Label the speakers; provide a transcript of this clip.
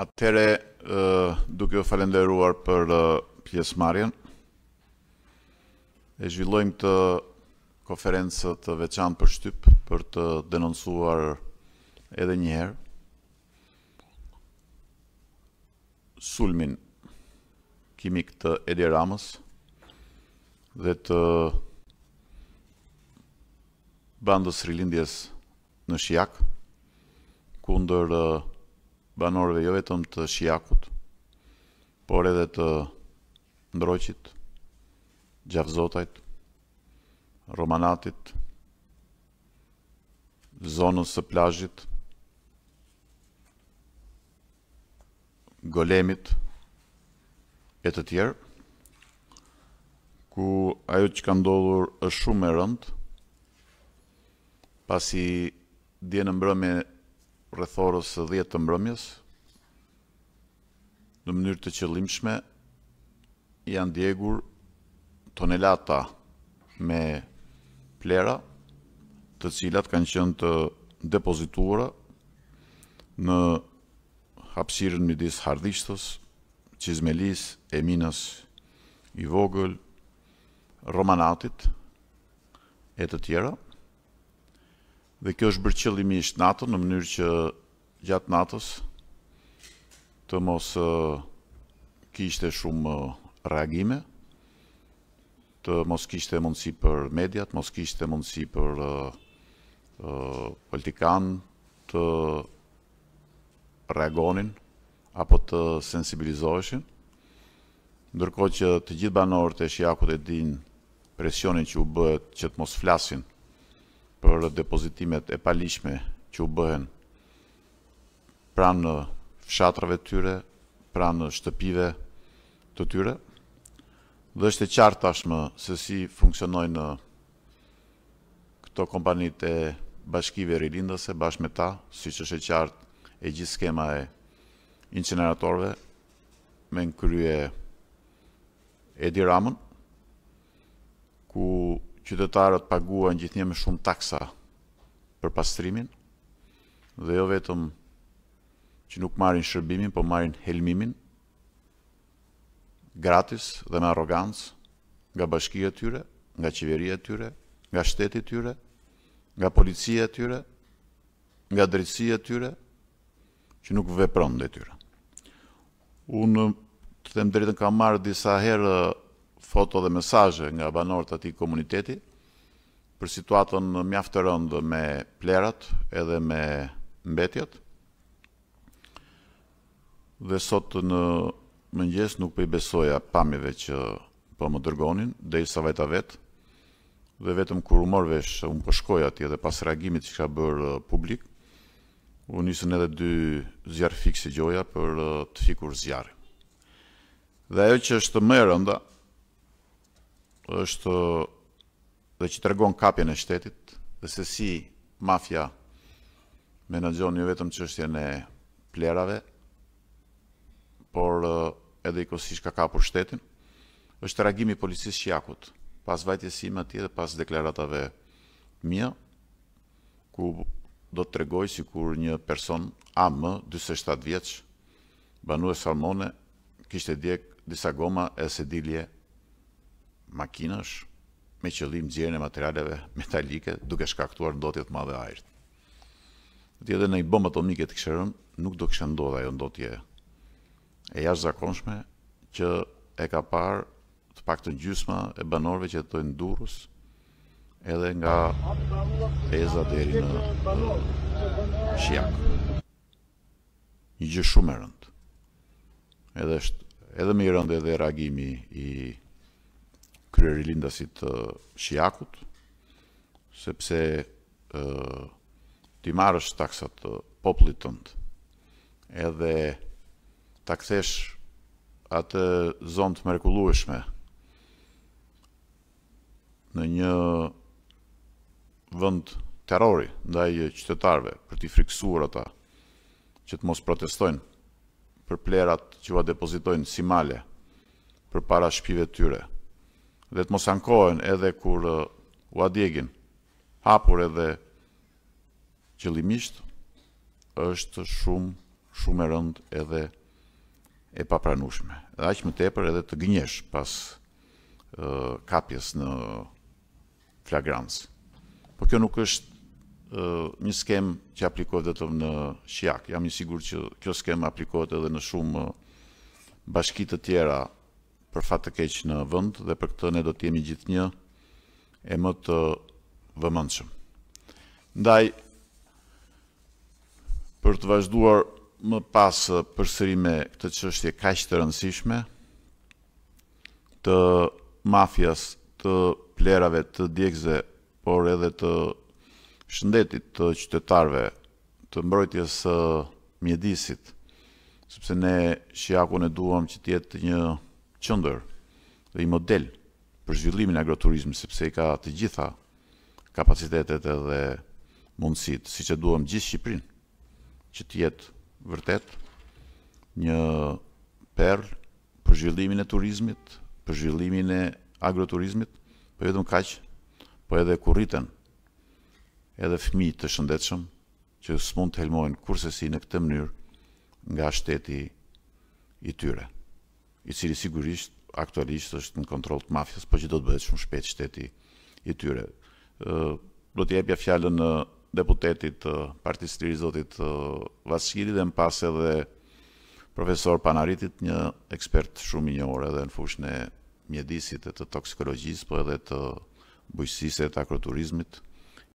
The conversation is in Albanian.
Speaker 1: Atëre duke u falendëruar për pjesëmarrjen. E zhvillojmë këtë konferencë të veçantë për shtyp për të denoncuar edhe një herë sulmin kimik të Edi Ramës dhe të bandës rilindjes në Shijak kundër banorëve jo vetëm të Shiakut, por edhe të Ndroqit, Gjafzotajt, Romanatit, zonës së plajit, golemit, e të tjerë, ku ajo që ka ndodhur është shumë e rëndë, pasi dje në mbrëmje rrethorës 10 të mbrëmjes në mënyrë të qëllimshme janë djegur tonelata me plera të cilat kanë qënë të depozituara në hapsirën midis hardishtës, qizmelis, eminës, i vogël, romanatit e të tjera. Dhe kjo është bërë qëllimi ishtë NATO, në mënyrë që gjatë NATO-s të mos kishte shumë reagime, të mos kishte mundësi për mediat, mos kishte mundësi për uh, politikan të reagonin apo të sensibilizoheshin, ndërko që të gjithë banorët e shiakut e din presionin që u bëhet që të mos flasin për depozitimet e palishme që u bëhen pranë fshatrave të tyre, pranë shtëpive të tyre. Dhe është e qartë tashmë se si funksionojnë këto kompanitë e bashkive rilindëse bashkë me ta, si që është e qartë e gjithë skema e inceneratorve me në krye Edi Ramën, ku qytetarët paguan gjithnjë më shumë taksa për pastrimin dhe jo vetëm që nuk marrin shërbimin, po marrin helmimin gratis dhe me arrogancë nga bashkia e tyre, nga qeveria e tyre, nga shteti i tyre, nga policia e tyre, nga drejtësia e tyre që nuk vepron ndaj tyre. Unë të them drejtën kam marr disa herë foto dhe mesaje nga banorët ati komuniteti, për situatën në mjaftë të rëndë me plerat edhe me mbetjet, dhe sot në mëngjes nuk për po i besoja pamive që për po më dërgonin, dhe i sa vetë vetë, dhe vetëm kur u morvesh, unë përshkoj po ati edhe pas reagimit që ka bërë uh, publik, unë isën edhe dy zjarë fikë si gjoja për uh, të fikur zjarë. Dhe ajo që është më e rënda, është dhe që të regon kapjen e shtetit, dhe se si mafja menagjon një vetëm që është e plerave, por eh, edhe i kosish ka kapur shtetin, është të reagimi policisë shjakut, pas vajtjesime atje dhe pas deklaratave mija, ku do të regoj si kur një person amë, 27 vjeqë, banu e salmone, kishte djek disa goma e sedilje makinash me qëllim gjerën e materialeve metalike duke shkaktuar ndotjet ma dhe ajrët. Dhe edhe në i bomba të të kësherëm, nuk do kështë ndodhe ajo ndotje e jashtë zakonshme që e ka parë të pak të gjysma e banorve që jetojnë në durus edhe nga eza deri në uh, shiak. Një gjë shumë e rëndë. Edhe, edhe me i rëndë edhe reagimi i kryer i lindasit të shiakut, sepse ë ti marrësh taksat të popullit tënd. Edhe ta kthesh atë zonë të mrekullueshme në një vend terrori ndaj qytetarëve për t'i friksuar ata që të mos protestojnë për plerat që va depozitojnë si male për para shpive të tyre dhe të mos ankohen edhe kur uh, u adjegin hapur edhe qëllimisht është shumë shumë e rënd edhe e papranueshme. Dhe aq më tepër edhe të gënjesh pas ë uh, kapjes në flagrans. Por kjo nuk është ë uh, një skem që aplikohet vetëm në Shiak. Jam i sigurt që kjo skem aplikohet edhe në shumë bashki të tjera për fatë të keq në vënd dhe për këtë ne do t'jemi gjithë një e më të vëmëndshëm. Ndaj, për të vazhduar më pas përsërime këtë që është e kaqë të rëndësishme të mafjas, të plerave, të djekze, por edhe të shëndetit të qytetarve, të mbrojtjes mjedisit, sëpse ne shiakun e duham që tjetë një qëndër dhe i model për zhvillimin e agroturizm, sepse i ka të gjitha kapacitetet edhe mundësit, si që duham gjithë Shqiprin, që të jetë vërtet një perl për zhvillimin e turizmit, për zhvillimin e agroturizmit, për po vetëm kaqë, për po edhe ku edhe fmi të shëndetëshëm, që së mund të helmojnë kurse si në këtë mënyrë nga shteti i tyre i cili sigurisht aktualisht është në kontrol të mafjës, po që do të bëhet shumë shpejt shteti i tyre. Do të jepja fjallën në deputetit partisë të rizotit Vasili dhe në pas edhe profesor Panaritit, një ekspert shumë i një orë edhe në fushën e mjedisit e të toksikologjisë, po edhe të bujësisë e të akroturizmit.